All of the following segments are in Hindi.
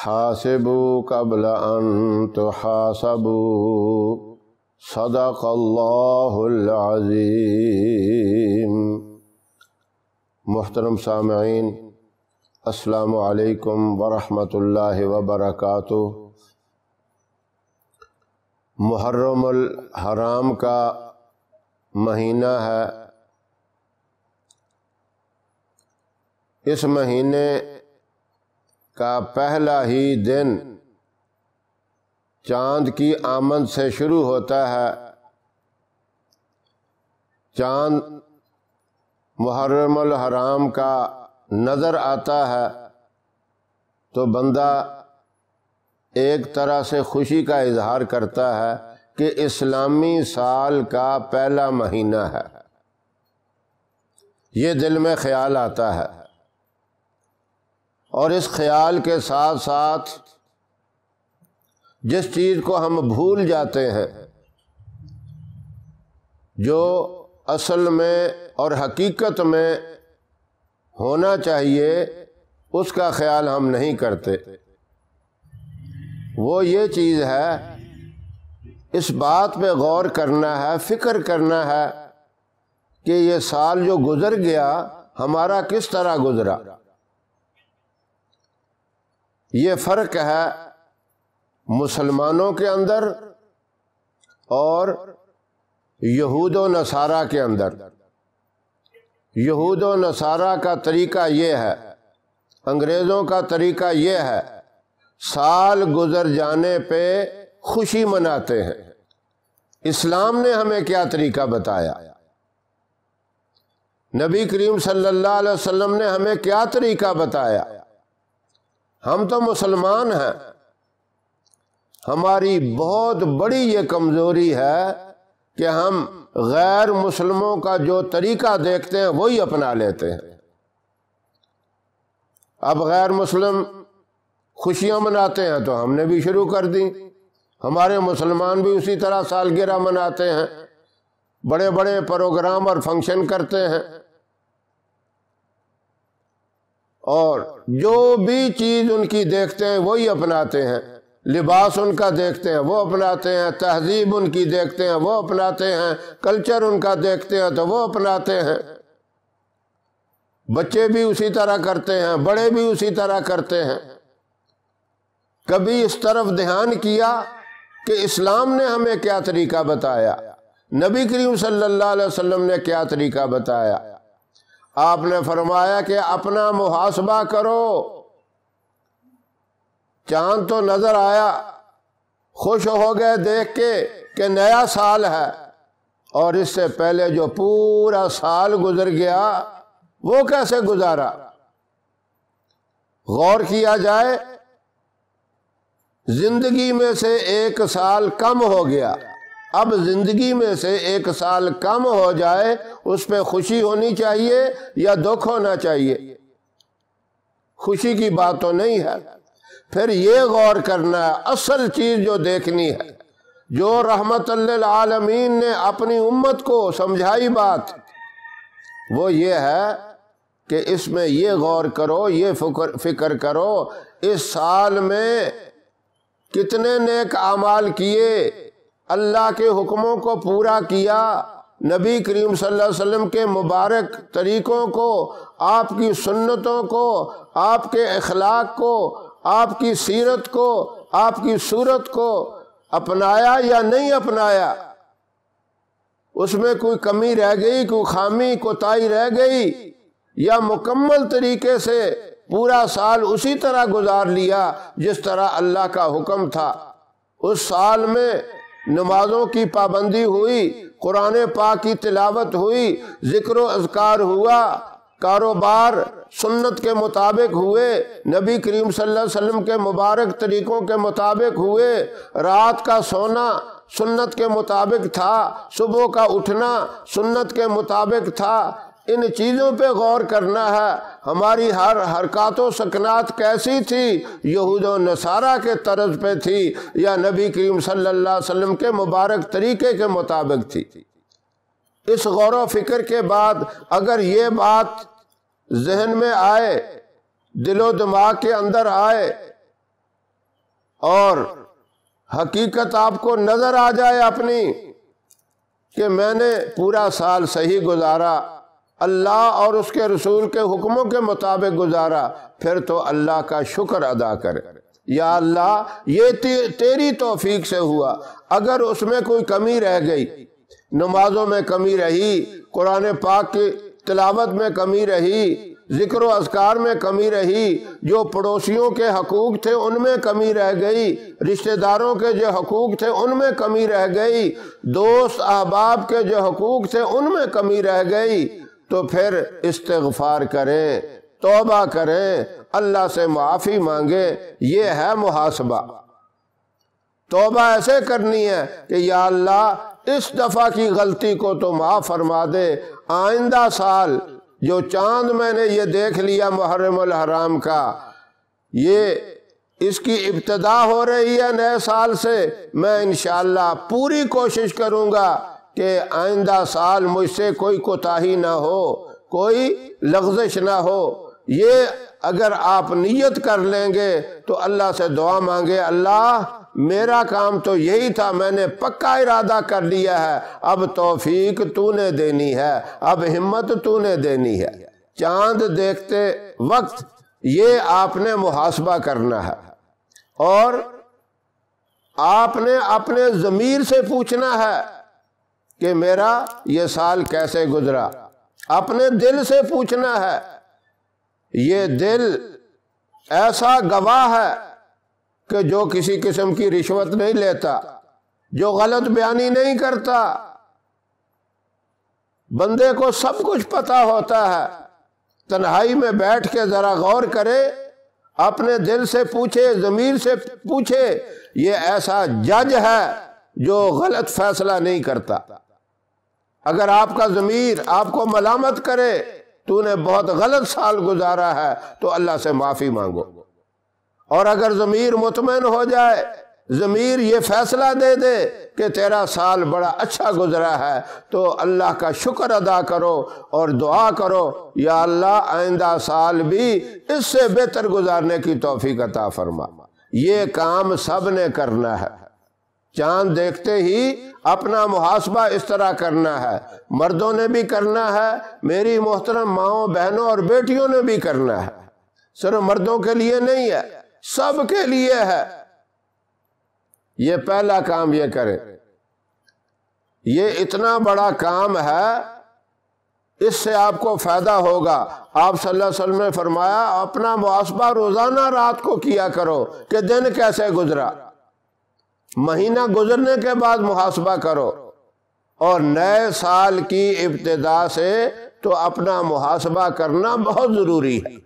हासिबू कबल अन तो हासबू सदाक़ल्लाज़ीम मोहतरम सामीन असलकम वरहमतुल्लि वबरक हराम का महीना है इस महीने का पहला ही दिन चांद की आमद से शुरू होता है चांद मुहर्रमुल हराम का नज़र आता है तो बंदा एक तरह से खुशी का इजहार करता है कि इस्लामी साल का पहला महीना है ये दिल में ख्याल आता है और इस ख्याल के साथ साथ जिस चीज़ को हम भूल जाते हैं जो असल में और हकीकत में होना चाहिए उसका ख्याल हम नहीं करते वो ये चीज़ है इस बात पे गौर करना है फिक्र करना है कि ये साल जो गुज़र गया हमारा किस तरह गुज़रा ये फ़र्क है मुसलमानों के अंदर और यहूद नसारा के अंदर यहूद नसारा का तरीका ये है अंग्रेज़ों का तरीका ये है साल गुजर जाने पे खुशी मनाते हैं इस्लाम ने हमें क्या तरीका बताया नबी करीम सल्लल्लाहु अलैहि वसल्लम ने हमें क्या तरीका बताया हम तो मुसलमान हैं हमारी बहुत बड़ी ये कमज़ोरी है कि हम गैर मुसलमों का जो तरीका देखते हैं वही अपना लेते हैं अब गैर मुस्लिम खुशियां मनाते हैं तो हमने भी शुरू कर दी हमारे मुसलमान भी उसी तरह सालगिरह मनाते हैं बड़े बड़े प्रोग्राम और फंक्शन करते हैं और जो भी चीज़ उनकी देखते हैं वही अपनाते हैं लिबास उनका देखते हैं वो अपनाते हैं तहजीब उनकी देखते हैं वो अपनाते हैं कल्चर उनका देखते हैं तो वो अपनाते हैं बच्चे भी उसी तरह करते हैं बड़े भी उसी तरह करते हैं कभी इस तरफ ध्यान किया कि इस्लाम ने हमें क्या तरीका बताया नबी करीम सल्लल्लाहु अलैहि वसल्लम ने क्या तरीका बताया आपने फरमाया कि अपना मुहासबा करो चांद तो नजर आया खुश हो गए देख के कि नया साल है और इससे पहले जो पूरा साल गुजर गया वो कैसे गुजारा गौर किया जाए जिंदगी में से एक साल कम हो गया अब जिंदगी में से एक साल कम हो जाए उस पर खुशी होनी चाहिए या दुख होना चाहिए खुशी की बात तो नहीं है फिर ये गौर करना है असल चीज जो देखनी है जो रहमत आलमीन ने अपनी उम्मत को समझाई बात वो ये है कि इसमें ये गौर करो ये फिक्र करो इस साल में कितने नेक आमाल किए अल्लाह के हुक्मों को पूरा किया नबी करीम सल्लल्लाहु अलैहि वसल्लम के मुबारक तरीक़ों को आपकी सुन्नतों को आपके अखलाक को आपकी सीरत को आपकी सूरत को अपनाया या नहीं अपनाया उसमें कोई कमी रह गई कोई खामी कोताही रह गई या मुकम्मल तरीके से पूरा साल उसी तरह गुजार लिया जिस तरह अल्लाह का हुक्म था उस साल में नमाजों की पाबंदी हुई कुरान पाक की तिलावत हुई जिक्र अजकार हुआ कारोबार सुन्नत के मुताबिक हुए नबी करीम सल्लम के मुबारक तरीक़ों के मुताबिक हुए रात का सोना सुन्नत के मुताबिक था सुबह का उठना सुन्नत के मुताबिक था इन चीज़ों पे गौर करना है हमारी हर हरकत सकनात कैसी थी यहूद नसारा के तर्ज पे थी या नबी करीम सल्लल्लाहु अलैहि वसल्लम के मुबारक तरीके के मुताबिक थी इस गौर फिक्र के बाद अगर ये बात जहन में आए दिलो दिमाग के अंदर आए और हकीकत आपको नज़र आ जाए अपनी कि मैंने पूरा साल सही गुजारा अल्लाह और उसके रसूल के हुक्मों के मुताबिक गुजारा फिर तो अल्लाह का शुक्र अदा कर या अल्लाह ये ते, तेरी तोफीक से हुआ अगर उसमें कोई कमी रह गई नमाजों में कमी रही कुरान पाक की तिलावत में कमी रही जिक्र असकार में कमी रही जो पड़ोसियों के हकूक थे उनमें कमी रह गई रिश्तेदारों के जो हकूक थे उनमें कमी रह गई दोस्त अहबाब के जो हकूक थे उनमें कमी रह गई तो फिर इस्तफार करे तोबा करे अल्लाह से माफ़ी मांगे ये है मुहासबा तोबा ऐसे करनी है कि या अल्लाह इस दफ़ा की गलती को तो माफ़ फरमा दे आइंदा साल जो चांद मैंने ये देख लिया मुहर्रम हराम का ये इसकी इब्तदा हो रही है नए साल से मैं इन पूरी कोशिश करूंगा कि आइंदा साल मुझसे कोई कोताही ना हो कोई लफ्जिश ना हो ये अगर आप नीयत कर लेंगे तो अल्लाह से दुआ मांगे अल्लाह मेरा काम तो यही था मैंने पक्का इरादा कर लिया है अब तोफीक तूने देनी है अब हिम्मत तूने देनी है चांद देखते वक्त ये आपने मुहासबा करना है और आपने अपने ज़मीर से पूछना है कि मेरा ये साल कैसे गुजरा अपने दिल से पूछना है ये दिल ऐसा गवाह है कि जो किसी किस्म की रिश्वत नहीं लेता जो गलत बयानी नहीं करता बंदे को सब कुछ पता होता है तन्हाई में बैठ के ज़रा गौर करे अपने दिल से पूछे ज़मीर से पूछे ये ऐसा जज है जो गलत फैसला नहीं करता अगर आपका ज़मीर आपको मलामत करे तूने बहुत गलत साल गुजारा है तो अल्लाह से माफ़ी मांगो और अगर ज़मीर मुतमिन हो जाए ज़मीर ये फैसला दे दे कि तेरा साल बड़ा अच्छा गुजरा है तो अल्लाह का शुक्र अदा करो और दुआ करो या अल्लाह आइंदा साल भी इससे बेहतर गुजारने की तोहफी का ता फरमा ये काम सब ने करना है चांद देखते ही अपना मुहासबा इस तरह करना है मर्दों ने भी करना है मेरी मोहतरम माओ बहनों और बेटियों ने भी करना है सिर्फ मर्दों के लिए नहीं है सब के लिए है ये पहला काम ये करे ये इतना बड़ा काम है इससे आपको फायदा होगा आप सल्लल्लाहु अलैहि वसल्लम ने फरमाया अपना मुआसबा रोजाना रात को किया करो कि दिन कैसे गुजरा महीना गुजरने के बाद मुहासबा करो और नए साल की इब्तदा से तो अपना मुहासबा करना बहुत ज़रूरी है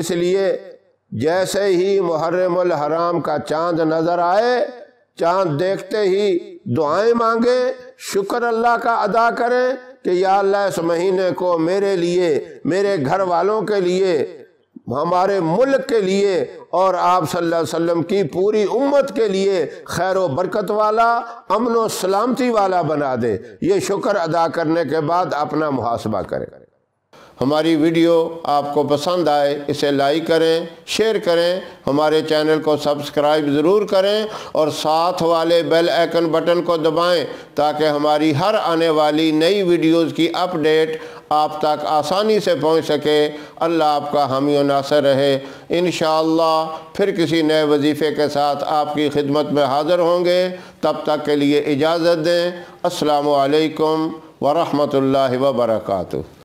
इसलिए जैसे ही मुहर्रमुल हराम का चांद नज़र आए चांद देखते ही दुआएं मांगे शुक्र अल्लाह का अदा करें कि या अल्लाह इस महीने को मेरे लिए मेरे घर वालों के लिए हमारे मुल्क के लिए और आप सल्लल्लाहु अलैहि वसल्लम की पूरी उम्मत के लिए खैर बरकत वाला अमन व सलामती वाला बना दे ये शुक्र अदा करने के बाद अपना मुहासबा करें हमारी वीडियो आपको पसंद आए इसे लाइक करें शेयर करें हमारे चैनल को सब्सक्राइब ज़रूर करें और साथ वाले बेल आइकन बटन को दबाएं ताकि हमारी हर आने वाली नई वीडियोस की अपडेट आप तक आसानी से पहुँच सके अल्लाह आपका हामी नासर रहे इन फिर किसी नए वजीफ़े के साथ आपकी खिदमत में हाज़िर होंगे तब तक के लिए इजाज़त दें असलकम वरहमल वर्का